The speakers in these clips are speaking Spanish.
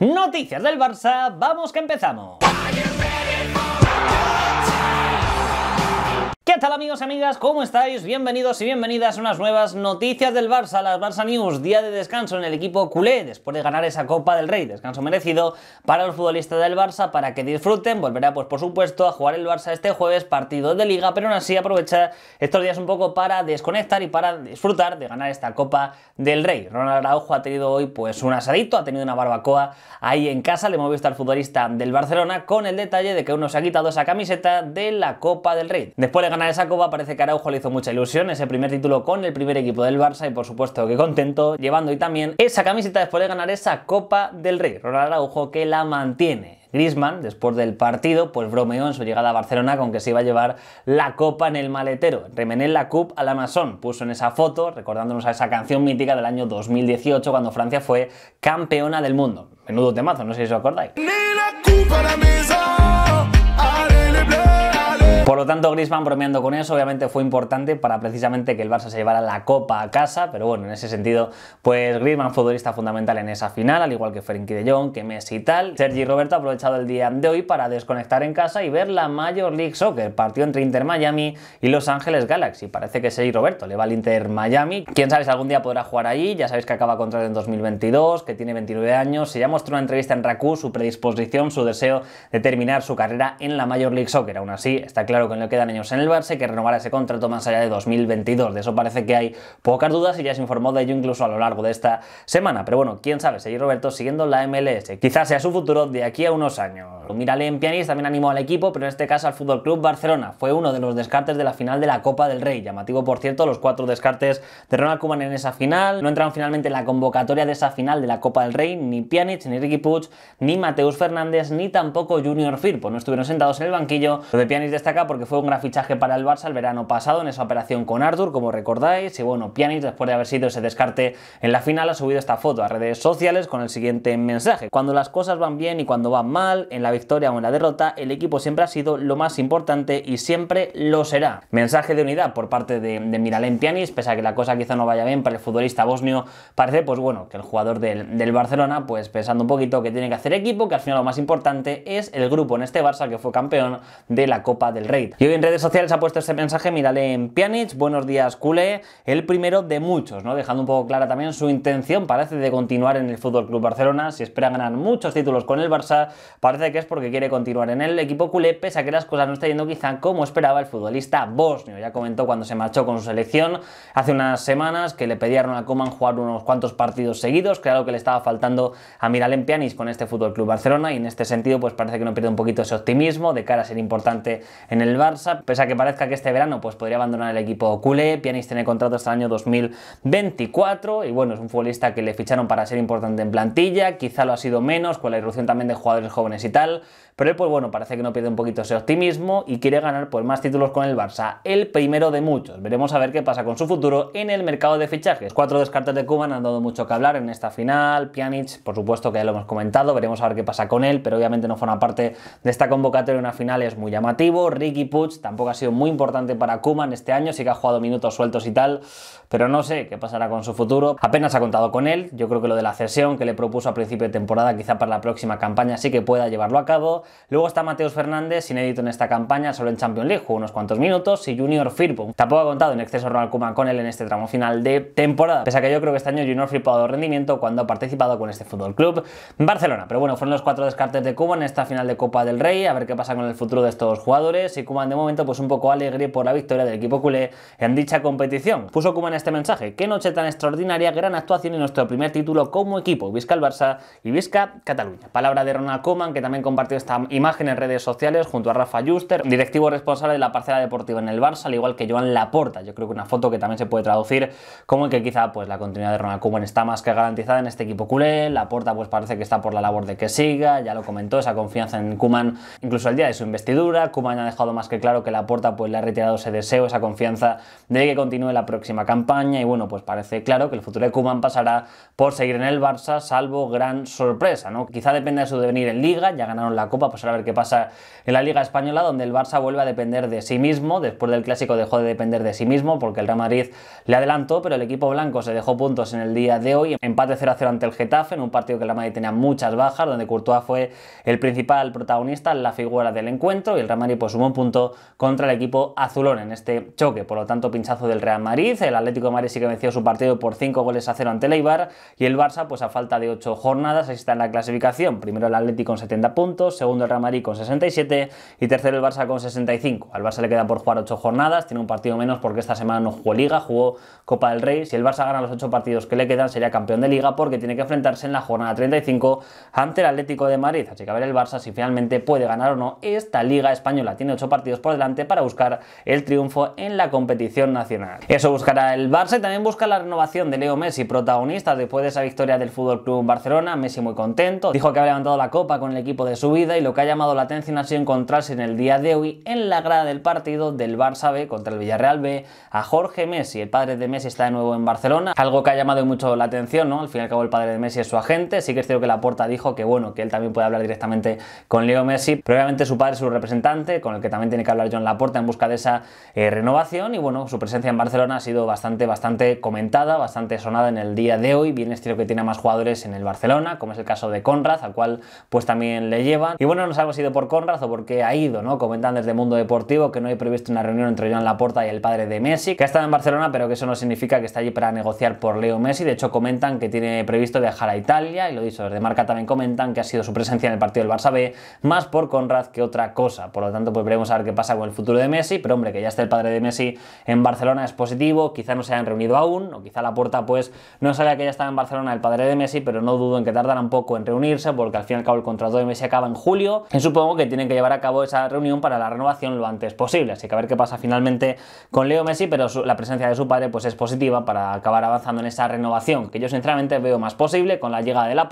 Noticias del Barça, vamos que empezamos. ¿Qué tal amigos y amigas? ¿Cómo estáis? Bienvenidos y bienvenidas a unas nuevas noticias del Barça, las Barça News, día de descanso en el equipo culé después de ganar esa Copa del Rey, descanso merecido para los futbolistas del Barça para que disfruten, volverá pues por supuesto a jugar el Barça este jueves partido de liga, pero aún así aprovechar estos días un poco para desconectar y para disfrutar de ganar esta Copa del Rey. Ronald Araujo ha tenido hoy pues un asadito, ha tenido una barbacoa ahí en casa, le hemos visto al futbolista del Barcelona con el detalle de que uno se ha quitado esa camiseta de la Copa del Rey. Después de ganar esa copa parece que Araujo le hizo mucha ilusión ese primer título con el primer equipo del Barça y por supuesto que contento llevando y también esa camiseta después de ganar esa Copa del Rey. Ronald Araujo que la mantiene. Griezmann, después del partido, pues bromeó en su llegada a Barcelona con que se iba a llevar la copa en el maletero. Remené la Coupe al Amazon, puso en esa foto, recordándonos a esa canción mítica del año 2018 cuando Francia fue campeona del mundo. Menudo temazo, no sé si os acordáis. la por lo tanto, Griezmann bromeando con eso, obviamente fue importante para precisamente que el Barça se llevara la copa a casa, pero bueno, en ese sentido, pues Griezmann futbolista fundamental en esa final, al igual que Frenkie de Jong, que Messi y tal. Sergi Roberto ha aprovechado el día de hoy para desconectar en casa y ver la Major League Soccer, partido entre Inter Miami y Los Ángeles Galaxy. Parece que Sergi Roberto le va al Inter Miami. Quién sabe si algún día podrá jugar allí, ya sabéis que acaba contra en 2022, que tiene 29 años, se ya mostró una entrevista en Raku su predisposición, su deseo de terminar su carrera en la Major League Soccer. Aún así, está claro claro que no le quedan años en el Barça que renovará ese contrato más allá de 2022. De eso parece que hay pocas dudas y ya se informó de ello incluso a lo largo de esta semana. Pero bueno, quién sabe, seguir Roberto siguiendo la MLS. Quizás sea su futuro de aquí a unos años. en Pianis también animó al equipo, pero en este caso al Fútbol Club Barcelona. Fue uno de los descartes de la final de la Copa del Rey. Llamativo, por cierto, los cuatro descartes de Ronald Koeman en esa final. No entraron finalmente en la convocatoria de esa final de la Copa del Rey ni Pjanic, ni Ricky Puig, ni Mateus Fernández, ni tampoco Junior Firpo. No estuvieron sentados en el banquillo. Lo de Pjanic destaca porque fue un gran fichaje para el Barça el verano pasado en esa operación con Artur, como recordáis. Y bueno, Pjanic, después de haber sido ese descarte en la final, ha subido esta foto a redes sociales con el siguiente mensaje. Cuando las cosas van bien y cuando van mal, en la victoria o en la derrota, el equipo siempre ha sido lo más importante y siempre lo será. Mensaje de unidad por parte de, de Miralem Pjanic, pese a que la cosa quizá no vaya bien para el futbolista bosnio, parece pues bueno, que el jugador del, del Barcelona, pues pensando un poquito que tiene que hacer equipo, que al final lo más importante es el grupo en este Barça que fue campeón de la Copa del Rey. Y hoy en redes sociales ha puesto este mensaje Miralem Pjanic, buenos días culé el primero de muchos, ¿no? dejando un poco clara también su intención, parece de continuar en el FC Barcelona, si espera ganar muchos títulos con el Barça, parece que es porque quiere continuar en el equipo culé, pese a que las cosas no están yendo quizá como esperaba el futbolista bosnio, ya comentó cuando se marchó con su selección hace unas semanas que le pedieron a Coman jugar unos cuantos partidos seguidos, que era lo que le estaba faltando a Miralem Pjanic con este FC Barcelona y en este sentido pues parece que no pierde un poquito ese optimismo de cara a ser importante en en el Barça, pese a que parezca que este verano pues, podría abandonar el equipo culé. Pianis tiene contrato hasta el año 2024 y bueno, es un futbolista que le ficharon para ser importante en plantilla, quizá lo ha sido menos con la irrupción también de jugadores jóvenes y tal. Pero él, pues bueno, parece que no pierde un poquito ese optimismo y quiere ganar pues, más títulos con el Barça, el primero de muchos. Veremos a ver qué pasa con su futuro en el mercado de fichajes. Cuatro descartes de Cuban han dado mucho que hablar en esta final. Pjanic, por supuesto que ya lo hemos comentado, veremos a ver qué pasa con él, pero obviamente no forma parte de esta convocatoria una final, es muy llamativo. Ricky Puch tampoco ha sido muy importante para Kuman este año, sí que ha jugado minutos sueltos y tal, pero no sé qué pasará con su futuro. Apenas ha contado con él, yo creo que lo de la cesión que le propuso a principio de temporada, quizá para la próxima campaña sí que pueda llevarlo a cabo. Luego está Mateus Fernández, inédito en esta campaña, solo en Champions League, jugó unos cuantos minutos, y Junior Firpo. Tampoco ha contado en exceso Ronald Kuman con él en este tramo final de temporada, pese a que yo creo que este año Junior Firpo ha dado rendimiento cuando ha participado con este Fútbol Club Barcelona. Pero bueno, fueron los cuatro descartes de Cuba en esta final de Copa del Rey, a ver qué pasa con el futuro de estos jugadores, y Kuman, de momento pues un poco alegre por la victoria del equipo culé en dicha competición. Puso Kuman este mensaje, qué noche tan extraordinaria, gran actuación y nuestro primer título como equipo, Vizca el Barça y Vizca Cataluña. Palabra de Ronald Koeman, que también compartió esta imagen en redes sociales junto a Rafa Juster, directivo responsable de la parcela deportiva en el Barça, al igual que Joan Laporta. Yo creo que una foto que también se puede traducir como que quizá pues la continuidad de Ronald Koeman está más que garantizada en este equipo culé, Laporta pues parece que está por la labor de que siga, ya lo comentó, esa confianza en Koeman incluso el día de su investidura, Koeman ha dejado más que claro que Laporta pues le ha retirado ese deseo, esa confianza de que continúe la próxima campaña y bueno, pues parece claro que el futuro de Koeman pasará por seguir en el Barça, salvo gran sorpresa, ¿no? Quizá depende de su devenir en Liga, ya ganaron la Copa pues a ver qué pasa en la Liga Española, donde el Barça vuelve a depender de sí mismo. Después del clásico dejó de depender de sí mismo porque el Real Madrid le adelantó, pero el equipo blanco se dejó puntos en el día de hoy. Empate 0-0 ante el Getafe, en un partido que el Real Madrid tenía muchas bajas, donde Courtois fue el principal protagonista, la figura del encuentro, y el Real Madrid pues, sumó un punto contra el equipo azulón en este choque. Por lo tanto, pinchazo del Real Madrid. El Atlético de Madrid sí que venció su partido por 5 goles a 0 ante el y el Barça, pues a falta de 8 jornadas, ahí está en la clasificación. Primero el Atlético con 70 puntos, segundo el Real Madrid con 67 y tercero el Barça con 65. Al Barça le queda por jugar 8 jornadas, tiene un partido menos porque esta semana no jugó Liga, jugó Copa del Rey. Si el Barça gana los 8 partidos que le quedan, sería campeón de Liga porque tiene que enfrentarse en la jornada 35 ante el Atlético de Madrid. Así que a ver el Barça si finalmente puede ganar o no esta Liga Española. Tiene 8 partidos por delante para buscar el triunfo en la competición nacional. Eso buscará el Barça y también busca la renovación de Leo Messi, protagonista después de esa victoria del Fútbol Club Barcelona. Messi muy contento, dijo que había levantado la copa con el equipo de su vida lo que ha llamado la atención ha sido encontrarse en el día de hoy en la grada del partido del Barça B contra el Villarreal B a Jorge Messi. El padre de Messi está de nuevo en Barcelona, algo que ha llamado mucho la atención, ¿no? Al fin y al cabo el padre de Messi es su agente, sí que es cierto que Laporta dijo que bueno, que él también puede hablar directamente con Leo Messi, pero su padre es su representante, con el que también tiene que hablar John Laporta en busca de esa eh, renovación y bueno, su presencia en Barcelona ha sido bastante, bastante comentada, bastante sonada en el día de hoy, bien es cierto que tiene más jugadores en el Barcelona, como es el caso de Conrad, al cual pues también le llevan bueno, no sabemos si ido por Conrad o porque ha ido, ¿no? Comentan desde Mundo Deportivo que no hay previsto una reunión entre Joan Laporta y el padre de Messi, que ha estado en Barcelona, pero que eso no significa que está allí para negociar por Leo Messi. De hecho, comentan que tiene previsto dejar a Italia, y lo dicho, desde Marca también comentan que ha sido su presencia en el partido del Barça B, más por Conrad que otra cosa. Por lo tanto, pues veremos a ver qué pasa con el futuro de Messi, pero hombre, que ya esté el padre de Messi en Barcelona es positivo, quizá no se hayan reunido aún, o quizá Laporta pues no sabía que ya estaba en Barcelona el padre de Messi, pero no dudo en que tardará un poco en reunirse, porque al fin y al cabo el contrato de Messi acaba en julio que supongo que tienen que llevar a cabo esa reunión para la renovación lo antes posible. Así que a ver qué pasa finalmente con Leo Messi, pero la presencia de su padre pues es positiva para acabar avanzando en esa renovación que yo sinceramente veo más posible con la llegada de la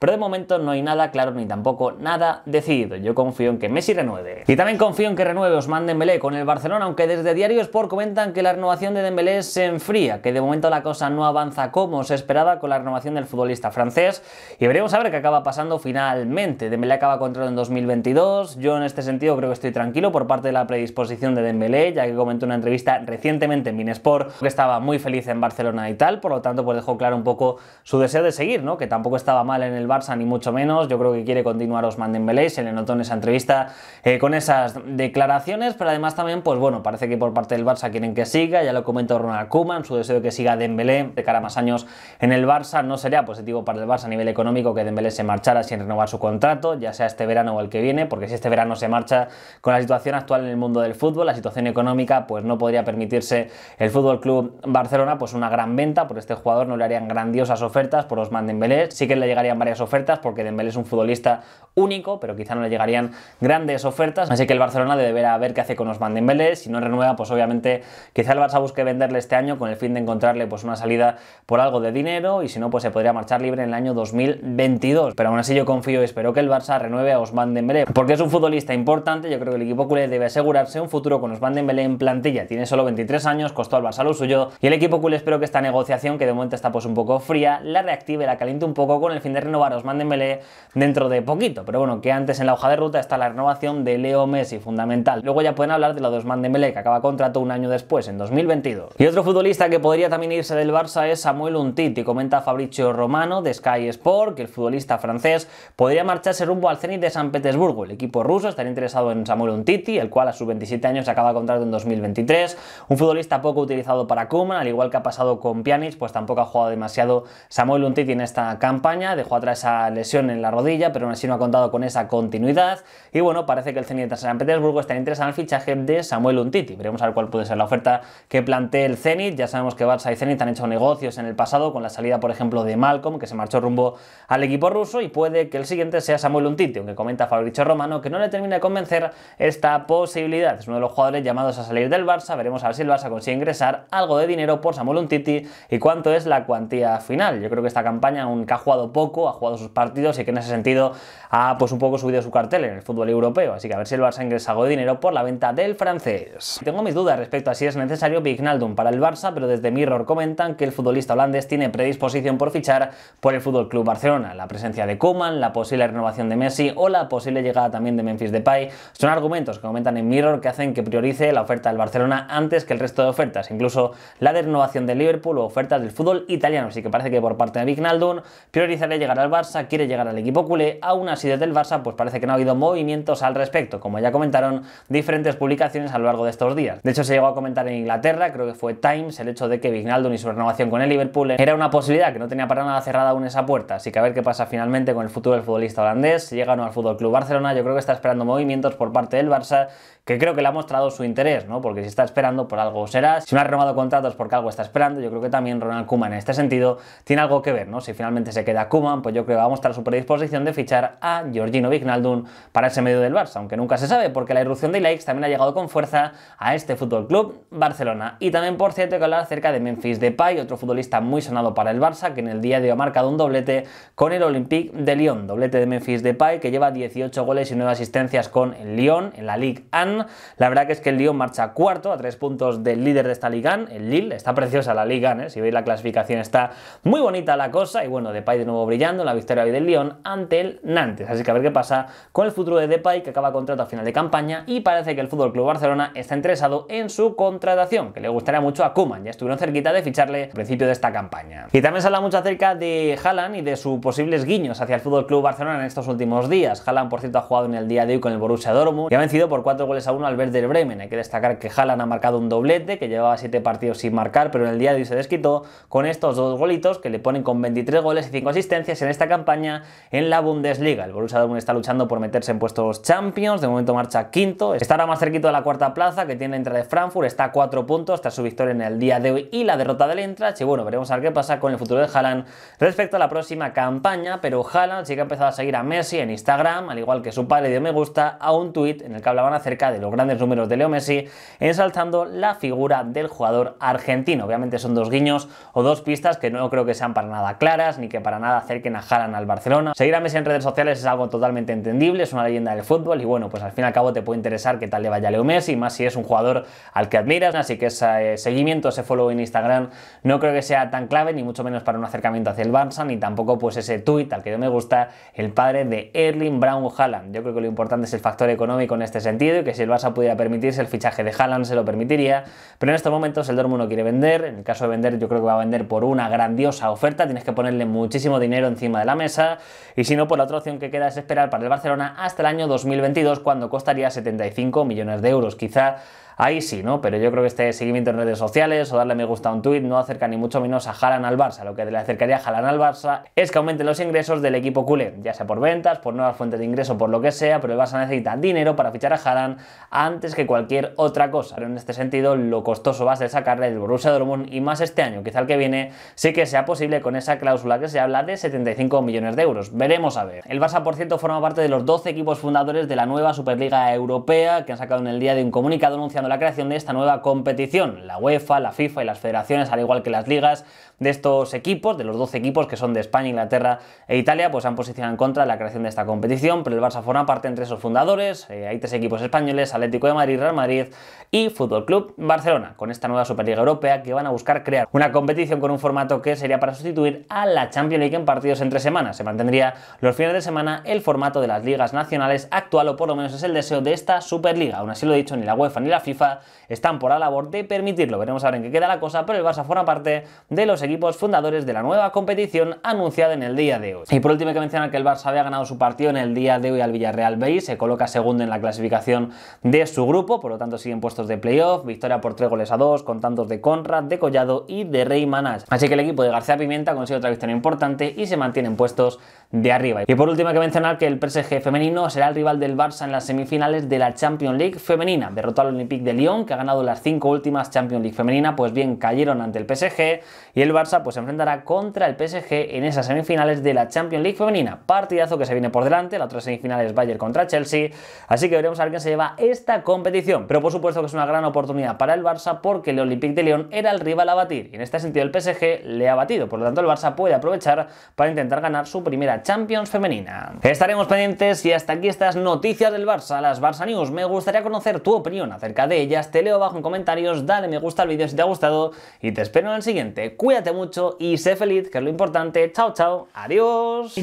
pero de momento no hay nada claro ni tampoco nada decidido. Yo confío en que Messi renueve. Y también confío en que renueve Osman Dembélé con el Barcelona, aunque desde Diario Sport comentan que la renovación de Dembélé se enfría, que de momento la cosa no avanza como se esperaba con la renovación del futbolista francés y veremos a ver qué acaba pasando finalmente. Dembélé acaba contrato en 2022. Yo en este sentido creo que estoy tranquilo por parte de la predisposición de Dembélé, ya que comentó en una entrevista recientemente en Minesport que estaba muy feliz en Barcelona y tal, por lo tanto pues dejó claro un poco su deseo de seguir, ¿no? Que tampoco estaba mal en el Barça, ni mucho menos. Yo creo que quiere continuar Osman Dembélé, se le notó en esa entrevista eh, con esas declaraciones, pero además también, pues bueno, parece que por parte del Barça quieren que siga, ya lo comentó Ronald Kuman su deseo de que siga Dembélé de cara a más años en el Barça. No sería positivo para el Barça a nivel económico que Dembélé se marchara sin renovar su contrato, ya sea este verano o el que viene, porque si este verano se marcha con la situación actual en el mundo del fútbol, la situación económica, pues no podría permitirse el Fútbol Club Barcelona pues una gran venta por este jugador, no le harían grandiosas ofertas por Osman Dembélé, sí que le llegarían varias ofertas porque Dembélé es un futbolista único, pero quizá no le llegarían grandes ofertas, así que el Barcelona deberá ver qué hace con Osman Dembélé, si no renueva pues obviamente quizá el Barça busque venderle este año con el fin de encontrarle pues una salida por algo de dinero y si no pues se podría marchar libre en el año 2022, pero aún así yo confío y espero que el Barça renueve a Osman Dembélé, porque es un futbolista importante, yo creo que el equipo culé debe asegurarse un futuro con Osman Dembélé en plantilla, tiene solo 23 años, costó al Barça lo suyo y el equipo culé espero que esta negociación que de momento está pues un poco fría, la reactive, la caliente un poco con el fin de renovar los mándenmele dentro de poquito. Pero bueno, que antes en la hoja de ruta está la renovación de Leo Messi, fundamental. Luego ya pueden hablar de la de Osman que acaba contrato un año después, en 2022. Y otro futbolista que podría también irse del Barça es Samuel Untiti, comenta Fabricio Romano de Sky Sport, que el futbolista francés podría marcharse rumbo al Zenit de San Petersburgo. El equipo ruso estaría interesado en Samuel Untiti, el cual a sus 27 años acaba contrato en 2023. Un futbolista poco utilizado para Kuman, al igual que ha pasado con Pjanic, pues tampoco ha jugado demasiado Samuel Untiti en esta campaña, dejó atrás esa lesión en la rodilla, pero aún así no ha contado con esa continuidad. Y bueno, parece que el Zenit de San Petersburgo está interesado en el fichaje de Samuel Untiti. Veremos a ver cuál puede ser la oferta que plantee el Zenit. Ya sabemos que Barça y Zenit han hecho negocios en el pasado con la salida, por ejemplo, de Malcolm, que se marchó rumbo al equipo ruso, y puede que el siguiente sea Samuel Untiti, aunque comenta Fabricio Romano que no le termina de convencer esta posibilidad. Es uno de los jugadores llamados a salir del Barça. Veremos a ver si el Barça consigue ingresar algo de dinero por Samuel Untiti y cuánto es la cuantía final. Yo creo que esta campaña, aunque ha jugado poco, ha jugado sus partidos y que en ese sentido ha pues un poco subido su cartel en el fútbol europeo. Así que a ver si el Barça ingresa algo de dinero por la venta del francés. Tengo mis dudas respecto a si es necesario Vignaldum para el Barça, pero desde Mirror comentan que el futbolista holandés tiene predisposición por fichar por el Fútbol Club Barcelona. La presencia de Kuman, la posible renovación de Messi o la posible llegada también de Memphis Depay son argumentos que comentan en Mirror que hacen que priorice la oferta del Barcelona antes que el resto de ofertas, incluso la de renovación de Liverpool o ofertas del fútbol italiano. Así que parece que por parte de Vignaldum priorizaría llegar al Barça, quiere llegar al equipo culé, aún así desde el Barça pues parece que no ha habido movimientos al respecto, como ya comentaron diferentes publicaciones a lo largo de estos días. De hecho se llegó a comentar en Inglaterra, creo que fue Times, el hecho de que Vignaldon y su renovación con el Liverpool era una posibilidad, que no tenía para nada cerrada aún esa puerta, así que a ver qué pasa finalmente con el futuro del futbolista holandés, si llega o no al Fútbol Club Barcelona, yo creo que está esperando movimientos por parte del Barça que creo que le ha mostrado su interés, ¿no? Porque si está esperando por algo será, si no ha renovado contratos porque algo está esperando, yo creo que también Ronald Kuman, en este sentido tiene algo que ver, ¿no? Si finalmente se queda Kuman, pues yo creo que va a mostrar su predisposición de fichar a Georgino Vignaldun para ese medio del Barça, aunque nunca se sabe, porque la irrupción de Ilaix también ha llegado con fuerza a este Fútbol Club Barcelona. Y también, por cierto, hay que hablar acerca de Memphis Depay, otro futbolista muy sonado para el Barça, que en el día de hoy ha marcado un doblete con el Olympique de Lyon, doblete de Memphis Depay, que lleva 18 goles y 9 asistencias con el Lyon en la Ligue 1. La verdad que es que el Lyon marcha cuarto a tres puntos del líder de esta Ligue 1, el Lille. Está preciosa la Ligue 1, ¿eh? si veis la clasificación está muy bonita la cosa. Y bueno, Depay de nuevo brillando, la victoria hoy del Lyon ante el Nantes. Así que a ver qué pasa con el futuro de Depay, que acaba contrato a final de campaña y parece que el Fútbol Club Barcelona está interesado en su contratación, que le gustaría mucho a Kuman. Ya estuvieron cerquita de ficharle al principio de esta campaña. Y también se habla mucho acerca de Haaland y de sus posibles guiños hacia el Fútbol Club Barcelona en estos últimos días. Haaland, por cierto, ha jugado en el día de hoy con el Borussia Dortmund y ha vencido por 4 goles a 1 al Werder Bremen. Hay que destacar que Haaland ha marcado un doblete, que llevaba 7 partidos sin marcar, pero en el día de hoy se desquitó con estos dos golitos que le ponen con 23 goles y 5 asistencias en este esta campaña en la Bundesliga. El Borussia Dortmund está luchando por meterse en puestos Champions, de momento marcha quinto, estará más cerquito de la cuarta plaza que tiene entre de Frankfurt, está a cuatro puntos tras su victoria en el día de hoy y la derrota del Eintracht. Y bueno, veremos a ver qué pasa con el futuro de Haaland respecto a la próxima campaña, pero Haaland sí que ha empezado a seguir a Messi en Instagram, al igual que su padre dio me gusta a un tuit en el que hablaban acerca de los grandes números de Leo Messi, ensalzando la figura del jugador argentino. Obviamente son dos guiños o dos pistas que no creo que sean para nada claras ni que para nada acerquen a al Barcelona. Seguir a Messi en redes sociales es algo totalmente entendible, es una leyenda del fútbol y bueno, pues al fin y al cabo te puede interesar qué tal le vaya Leo Messi, más si es un jugador al que admiras, así que ese eh, seguimiento, ese follow en Instagram no creo que sea tan clave, ni mucho menos para un acercamiento hacia el Barça, ni tampoco pues ese tuit al que yo me gusta, el padre de Erling Brown Haaland. Yo creo que lo importante es el factor económico en este sentido y que si el Barça pudiera permitirse el fichaje de Haaland se lo permitiría, pero en estos momentos el Dortmund no quiere vender, en el caso de vender yo creo que va a vender por una grandiosa oferta, tienes que ponerle muchísimo dinero encima de la mesa. Y si no, por pues la otra opción que queda es esperar para el Barcelona hasta el año 2022, cuando costaría 75 millones de euros. Quizá ahí sí, ¿no? Pero yo creo que este seguimiento en redes sociales o darle me gusta a un tuit no acerca ni mucho menos a Jalan al Barça. Lo que le acercaría a Jalan al Barça es que aumente los ingresos del equipo culé, ya sea por ventas, por nuevas fuentes de ingreso, por lo que sea, pero el Barça necesita dinero para fichar a Jalan antes que cualquier otra cosa. en este sentido, lo costoso va a ser sacarle del Borussia Dortmund y más este año, quizá el que viene, sí que sea posible con esa cláusula que se habla de 75 millones de euros. Veremos a ver. El Barça, por cierto, forma parte de los 12 equipos fundadores de la nueva Superliga Europea que han sacado en el día de un comunicado anunciando la creación de esta nueva competición. La UEFA, la FIFA y las federaciones, al igual que las ligas, de estos equipos, de los 12 equipos que son de España, Inglaterra e Italia, pues han posicionado en contra de la creación de esta competición, pero el Barça forma parte entre esos fundadores, eh, hay tres equipos españoles, Atlético de Madrid, Real Madrid y Fútbol Club Barcelona, con esta nueva Superliga Europea que van a buscar crear una competición con un formato que sería para sustituir a la Champions League en partidos entre semanas. Se mantendría los fines de semana el formato de las ligas nacionales actual, o por lo menos es el deseo de esta Superliga. Aún así lo he dicho, ni la UEFA ni la FIFA están por la labor de permitirlo. Veremos ahora en qué queda la cosa, pero el Barça forma parte de los equipos equipos fundadores de la nueva competición anunciada en el día de hoy. Y por último hay que mencionar que el Barça había ganado su partido en el día de hoy al Villarreal B se coloca segundo en la clasificación de su grupo, por lo tanto siguen puestos de playoff, victoria por tres goles a dos con tantos de Conrad, de Collado y de Rey Manás. Así que el equipo de García Pimienta consigue otra victoria importante y se mantienen puestos de arriba. Y por último hay que mencionar que el PSG femenino será el rival del Barça en las semifinales de la Champions League femenina. Derrotó al Olympique de Lyon, que ha ganado las cinco últimas Champions League femenina, pues bien, cayeron ante el PSG y el Barça Barça pues se enfrentará contra el PSG en esas semifinales de la Champions League femenina. Partidazo que se viene por delante, la otra semifinal es Bayern contra Chelsea, así que veremos a ver quién se lleva esta competición. Pero por supuesto que es una gran oportunidad para el Barça porque el Olympique de León era el rival a batir y en este sentido el PSG le ha batido, por lo tanto el Barça puede aprovechar para intentar ganar su primera Champions femenina. Estaremos pendientes y hasta aquí estas noticias del Barça, las Barça News. Me gustaría conocer tu opinión acerca de ellas, te leo abajo en comentarios, dale me gusta al vídeo si te ha gustado y te espero en el siguiente. Cuídate mucho y sé feliz, que es lo importante. Chao, chao, adiós.